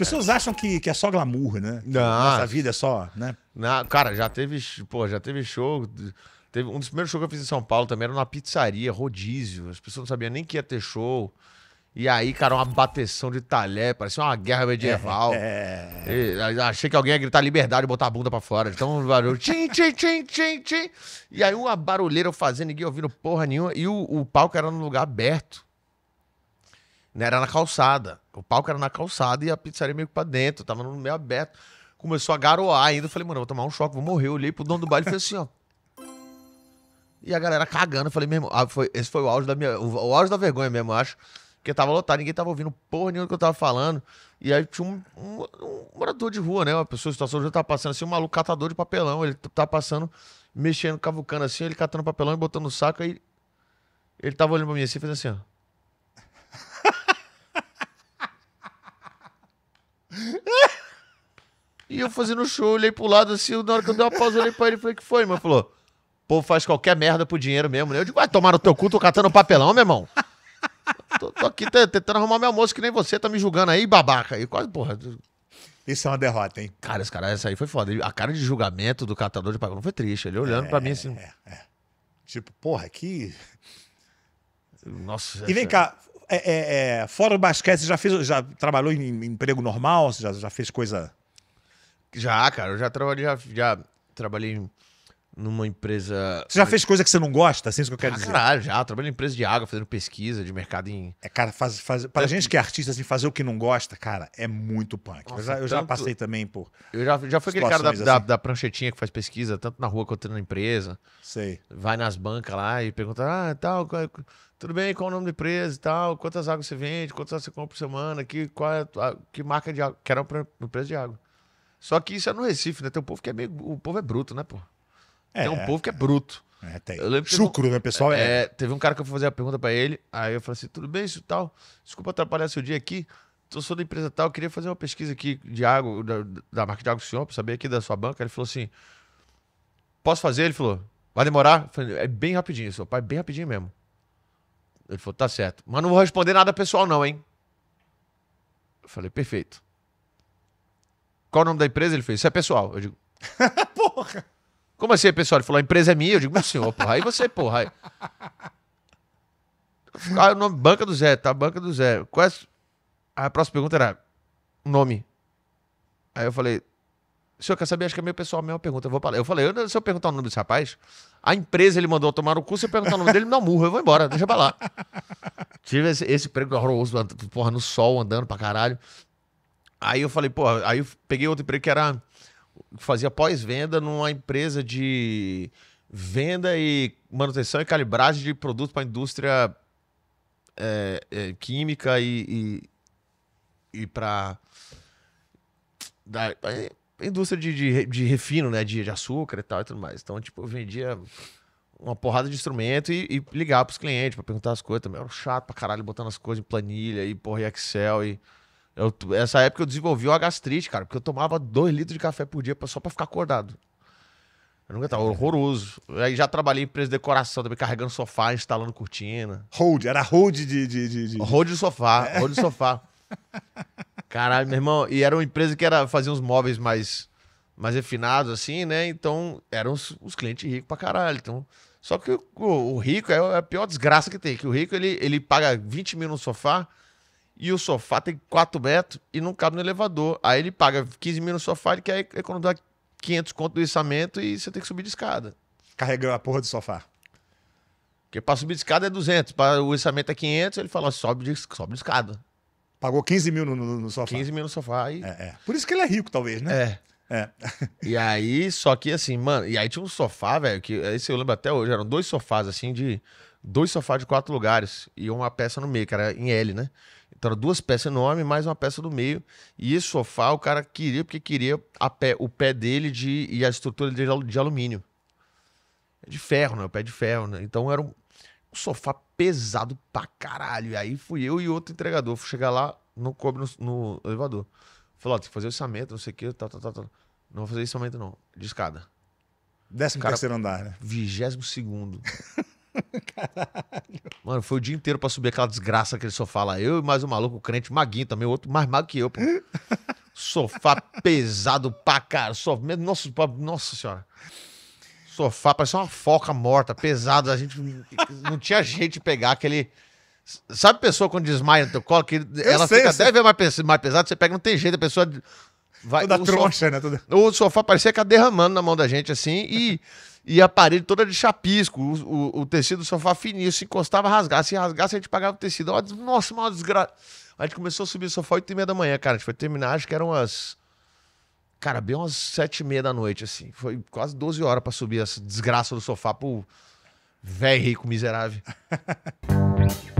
pessoas acham que, que é só glamour, né? Não. Nossa vida é só, né? Não, cara, já teve, pô, já teve show. Teve um dos primeiros shows que eu fiz em São Paulo também era numa pizzaria, rodízio. As pessoas não sabiam nem que ia ter show. E aí, cara, uma bateção de talher, parecia uma guerra medieval. É, é. E, achei que alguém ia gritar liberdade e botar a bunda pra fora. Então, um barulho. Tchim, tchim, tchim, tchim, tchim. E aí, uma barulheira eu fazendo, ninguém ouvindo porra nenhuma. E o, o palco era num lugar aberto. Né? Era na calçada. O palco era na calçada e a pizzaria meio que pra dentro, tava no meio aberto. Começou a garoar ainda. Eu falei, mano, eu vou tomar um choque, vou morrer. Eu olhei pro dono do baile e falei assim, ó. E a galera cagando. Eu falei, meu irmão, ah, foi, esse foi o auge da minha. O, o auge da vergonha mesmo, eu acho. Porque tava lotado, ninguém tava ouvindo porra nenhuma do que eu tava falando. E aí tinha um, um, um morador de rua, né? Uma pessoa situação de rua tava passando assim, um maluco catador de papelão. Ele tava tá passando, mexendo, cavucando assim, ele catando papelão e botando no saco. Aí ele tava olhando pra mim assim, fazendo assim, ó. E eu fazendo show, olhei pro lado assim, na hora que eu dei uma pausa, olhei pra ele e falei, que foi, irmão? Falou, pô, faz qualquer merda pro dinheiro mesmo, né? Eu digo, vai tomar no teu cu, tô catando papelão, meu irmão. Tô, tô aqui tentando arrumar meu almoço, que nem você, tá me julgando aí, babaca. E quase, porra. Isso é uma derrota, hein? Cara, esse cara, essa aí foi foda. A cara de julgamento do catador de papelão foi triste. Ele olhando é, pra mim assim. É, é. Tipo, porra, que. Nossa. E vem é cá, é, é, é, fora o basquete, você já, fez, já trabalhou em, em emprego normal? Você já, já fez coisa. Já, cara, eu já, trabalhei já, já trabalhei em numa empresa. Você já fez coisa que você não gosta? Assim, é isso que eu quero ah, dizer. Caralho, já. Trabalho em empresa de água, fazendo pesquisa de mercado em. É, cara, faz, faz, para gente que é artista, assim, fazer o que não gosta, cara, é muito punk. Nossa, eu, já, eu tanto... passei também por. Eu já, já fui aquele cara da, assim. da, da, pranchetinha que faz pesquisa, tanto na rua quanto na empresa. Sei. Vai nas bancas lá e pergunta, ah, tal, qual, é, tudo bem, qual é o nome da empresa e tal, quantas águas você vende, quantas você compra por semana, que, qual é a, que marca de água. Que era uma empresa de água. Só que isso é no Recife, né? Tem um povo que é meio. O povo é bruto, né, pô? É, tem um é. povo que é bruto. É, tem. Chucro, né, pessoal? É, é. Teve um cara que eu fui fazer a pergunta para ele, aí eu falei assim: tudo bem, isso tal? Desculpa atrapalhar seu dia aqui. Eu sou da empresa tal, queria fazer uma pesquisa aqui de água, da, da marca de água do senhor, para saber aqui da sua banca. Ele falou assim: posso fazer? Ele falou: vai demorar? Falei, é bem rapidinho, seu pai, bem rapidinho mesmo. Ele falou: tá certo. Mas não vou responder nada pessoal, não, hein? Eu falei: perfeito. Qual o nome da empresa? Ele fez: isso é pessoal. Eu digo: porra. Como assim, pessoal? Ele falou, a empresa é minha. Eu digo, meu senhor, porra. Aí você, porra. Aí... Ah, o nome, banca do Zé, tá? Banca do Zé. Quais... É a próxima pergunta era nome. Aí eu falei, o senhor quer saber? Acho que é meio pessoal, a mesma pergunta. Eu, vou falar. eu falei, eu, se eu perguntar o nome desse rapaz, a empresa ele mandou tomar o curso, se eu perguntar o nome dele, ele murro, eu vou embora, deixa pra lá. Tive esse, esse emprego horroroso, porra, no sol, andando pra caralho. Aí eu falei, porra, aí eu peguei outro emprego que era fazia pós-venda numa empresa de venda e manutenção e calibragem de produtos para a indústria é, é, química e, e, e para da é, indústria de, de, de, refino, né? De, de, açúcar e tal e tudo mais. Então, tipo, eu vendia uma porrada de instrumento e, e ligava pros clientes para perguntar as coisas também. Era chato pra caralho botando as coisas em planilha e porra em Excel e. Eu, essa época eu desenvolvi uma gastrite, cara, porque eu tomava dois litros de café por dia só para ficar acordado. Eu nunca tava horroroso. Aí já trabalhei em empresa de decoração também, carregando sofá, instalando cortina. Hold, era hold de. de, de, de... Hold de sofá, é. hold de sofá. Caralho, meu irmão. E era uma empresa que era, fazia uns móveis mais, mais refinados, assim, né? Então, eram os, os clientes ricos pra caralho. Então, só que o, o rico é, é a pior desgraça que tem. Que o rico, ele, ele paga 20 mil no sofá, e o sofá tem 4 metros e não cabe no elevador. Aí ele paga 15 mil no sofá, ele quer economizar 500 conto do orçamento e você tem que subir de escada. Carregando a porra do sofá. Porque pra subir de escada é 200, pra o orçamento é 500, ele fala, sobe de, sobe de escada. Pagou 15 mil no, no, no sofá. 15 mil no sofá. E... É, é. Por isso que ele é rico, talvez, né? É. É. E aí, só que assim, mano, e aí tinha um sofá, velho, que esse eu lembro até hoje, eram dois sofás assim de dois sofás de quatro lugares e uma peça no meio, que era em L, né? Então eram duas peças enormes, mais uma peça do meio. E esse sofá o cara queria, porque queria a pé, o pé dele de, e a estrutura dele de alumínio. De ferro, né? O pé de ferro, né? Então era um, um sofá pesado pra caralho. E aí fui eu e outro entregador. Fui chegar lá, não coube no, no elevador. Falou, ó, tem que fazer o orçamento, não sei o que, tal, tal, tal, tal. Não vou fazer isso orçamento, não. De escada. Décimo Cara, terceiro andar, né? Vigésimo segundo. Caralho. Mano, foi o dia inteiro pra subir aquela desgraça que ele sofá lá. Eu e mais um maluco, o crente, Maguinho também, outro mais mago que eu, pô. Sofá pesado pra cara. Sof... Nossa, nossa senhora. Sofá, parecia uma foca morta, pesado. A gente não tinha jeito de pegar aquele Sabe pessoa quando desmaia no teu colo, que eu ela sei, fica até ver mais, mais pesado, você pega, não tem jeito, a pessoa vai... Toda troncha, né? tudo O sofá parecia que derramando na mão da gente, assim, e... e a parede toda de chapisco, o, o, o, tecido do sofá fininho, se encostava, rasgasse, se rasgasse, a gente pagava o tecido. Nossa, uma desgraça. A gente começou a subir o sofá 8 e meia da manhã, cara. A gente foi terminar, acho que eram umas. Cara, bem umas 7 e meia da noite, assim. Foi quase 12 horas para subir essa desgraça do sofá pro velho rico miserável.